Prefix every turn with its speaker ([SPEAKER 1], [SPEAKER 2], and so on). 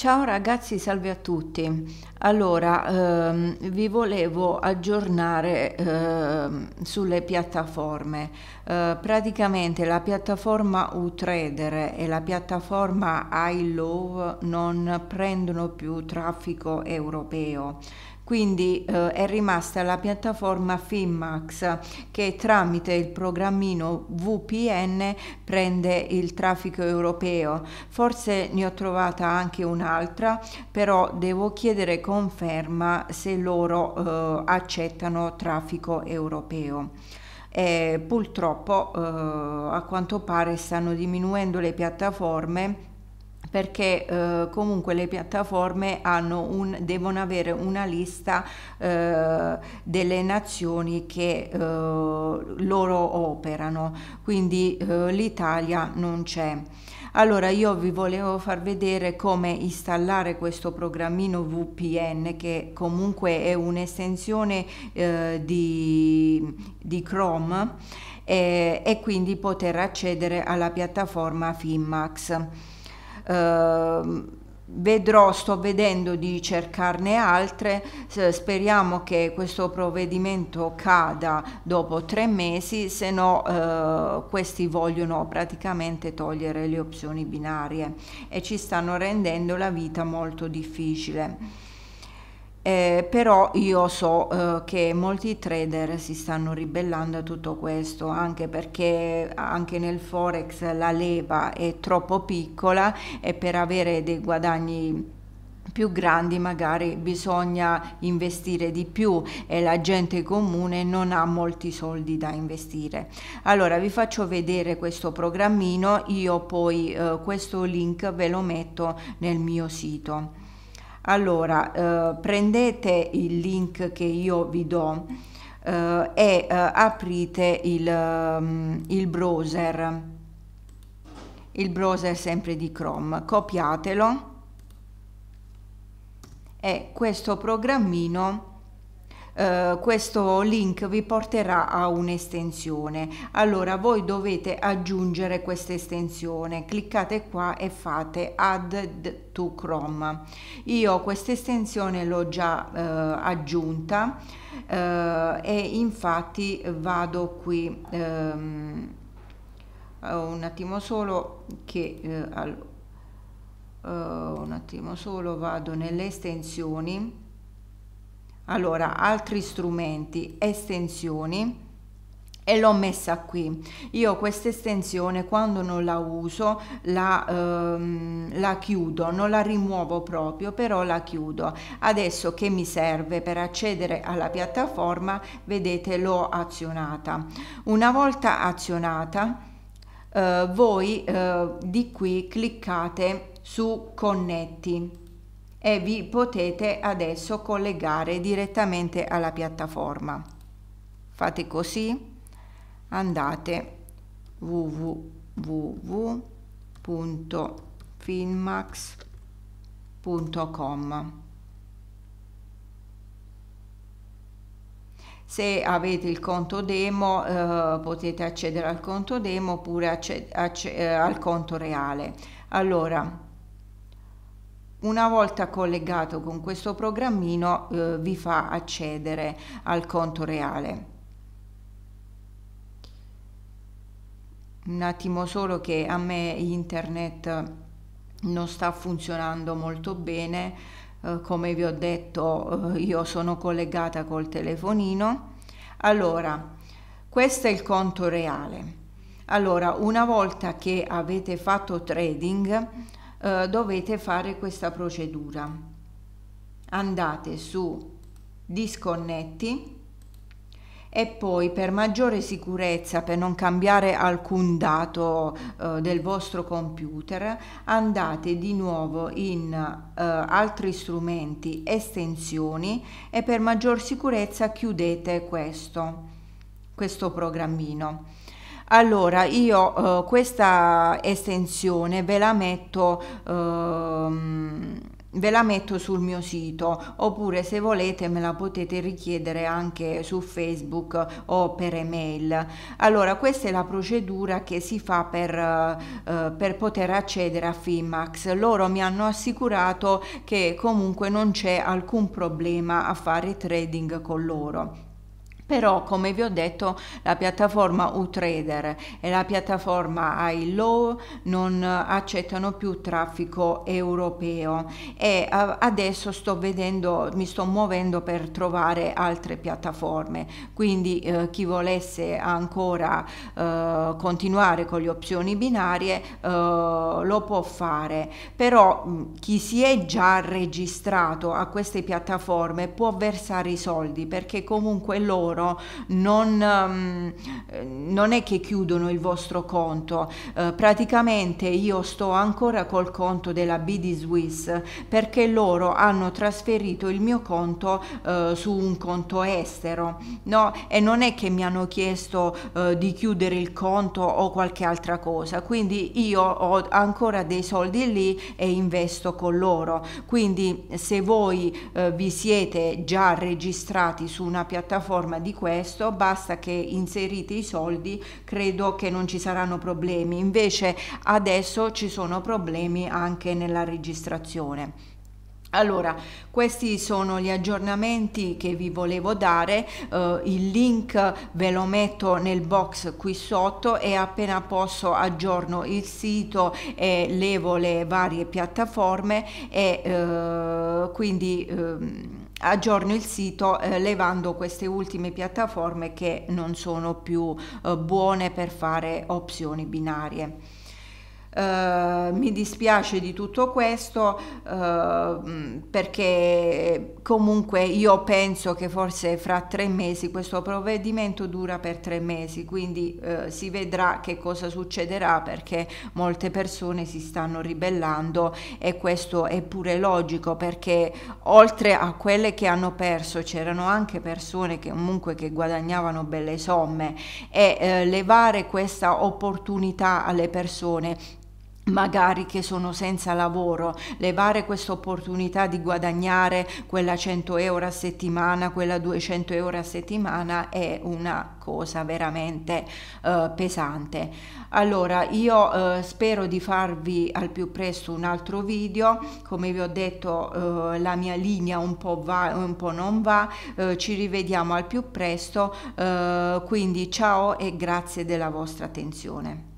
[SPEAKER 1] Ciao ragazzi, salve a tutti. Allora, ehm, vi volevo aggiornare ehm, sulle piattaforme. Eh, praticamente la piattaforma Utrader e la piattaforma iLove non prendono più traffico europeo quindi eh, è rimasta la piattaforma Finmax che tramite il programmino VPN prende il traffico europeo. Forse ne ho trovata anche un'altra, però devo chiedere conferma se loro eh, accettano traffico europeo. E purtroppo eh, a quanto pare stanno diminuendo le piattaforme perché eh, comunque le piattaforme un, devono avere una lista eh, delle nazioni che eh, loro operano, quindi eh, l'Italia non c'è. Allora io vi volevo far vedere come installare questo programmino VPN che comunque è un'estensione eh, di, di, Chrome eh, e quindi poter accedere alla piattaforma Finmax. Ehm, vedrò, sto vedendo di cercarne altre, speriamo che questo provvedimento cada dopo tre mesi, se no eh, questi vogliono praticamente togliere le opzioni binarie e ci stanno rendendo la vita molto difficile. Eh, però io so eh, che molti trader si stanno ribellando a tutto questo, anche perché anche nel forex la leva è troppo piccola e per avere dei guadagni più grandi magari bisogna investire di più e la gente comune non ha molti soldi da investire allora vi faccio vedere questo programmino io poi eh, questo link ve lo metto nel mio sito allora, eh, prendete il link che io vi do eh, e eh, aprite il, mm, il browser, il browser sempre di Chrome, copiatelo e questo programmino eh, questo link vi porterà a un'estensione. Allora voi dovete aggiungere questa estensione, cliccate qua e fate add to Chrome. Io questa estensione l'ho già eh, aggiunta eh, e infatti vado qui ehm, eh, un attimo solo che eh, all, eh, un attimo solo vado nelle estensioni allora altri strumenti estensioni e l'ho messa qui io questa estensione quando non la uso la, ehm, la, chiudo non la rimuovo proprio però la chiudo adesso che mi serve per accedere alla piattaforma vedete l'ho azionata una volta azionata eh, voi eh, di qui cliccate su connetti e vi potete adesso collegare direttamente alla piattaforma. Fate così, andate www.finmax.com. Se avete il conto demo eh, potete accedere al conto demo oppure eh, al conto reale. Allora, una volta collegato con questo programmino eh, vi fa accedere al conto reale. Un attimo solo che a me internet non sta funzionando molto bene, eh, come vi ho detto eh, io sono collegata col telefonino. Allora, questo è il conto reale. Allora, una volta che avete fatto trading, eh, dovete fare questa procedura. Andate su disconnetti e poi per maggiore sicurezza, per non cambiare alcun dato eh, del vostro computer, andate di nuovo in eh, altri strumenti, estensioni e per maggior sicurezza chiudete questo, questo programmino. Allora, io eh, questa estensione ve la metto... Ehm, ve la metto sul mio sito oppure se volete me la potete richiedere anche su Facebook o per email. Allora questa è la procedura che si fa per, eh, per poter accedere a Fimax. Loro mi hanno assicurato che comunque non c'è alcun problema a fare trading con loro. Però, come vi ho detto, la piattaforma Utrader e la piattaforma iLow non accettano più traffico europeo e adesso sto vedendo, mi sto muovendo per trovare altre piattaforme. Quindi eh, chi volesse ancora eh, continuare con le opzioni binarie eh, lo può fare, però mm, chi si è già registrato a queste piattaforme può versare i soldi perché comunque loro euro non, ehm, non è che chiudono il vostro conto, eh, praticamente io sto ancora col conto della BD Swiss perché loro hanno trasferito il mio conto eh, su un conto estero no? e non è che mi hanno chiesto eh, di chiudere il conto o qualche altra cosa, quindi io ho ancora dei soldi lì e investo con loro, quindi se voi eh, vi siete già registrati su una piattaforma di di questo, basta che inserite i soldi, credo che non ci saranno problemi. Invece adesso ci sono problemi anche nella registrazione. Allora, questi sono gli aggiornamenti che vi volevo dare, eh, il link ve lo metto nel box qui sotto e appena posso aggiorno il sito e levo le varie piattaforme e eh, quindi... Eh, aggiorno il sito eh, levando queste ultime piattaforme che non sono più eh, buone per fare opzioni binarie. Uh, mi dispiace di tutto questo uh, perché comunque io penso che forse fra tre mesi questo provvedimento dura per tre mesi quindi uh, si vedrà che cosa succederà perché molte persone si stanno ribellando e questo è pure logico perché oltre a quelle che hanno perso c'erano anche persone che comunque che guadagnavano belle somme e levare questa opportunità alle persone magari che sono senza lavoro, levare questa opportunità di guadagnare quella 100 euro a settimana, quella 200 euro a settimana è una cosa veramente eh, pesante. Allora io eh, spero di farvi al più presto un altro video, come vi ho detto eh, la mia linea un po' va e un po' non va, eh, ci rivediamo al più presto, eh, quindi ciao e grazie della vostra attenzione.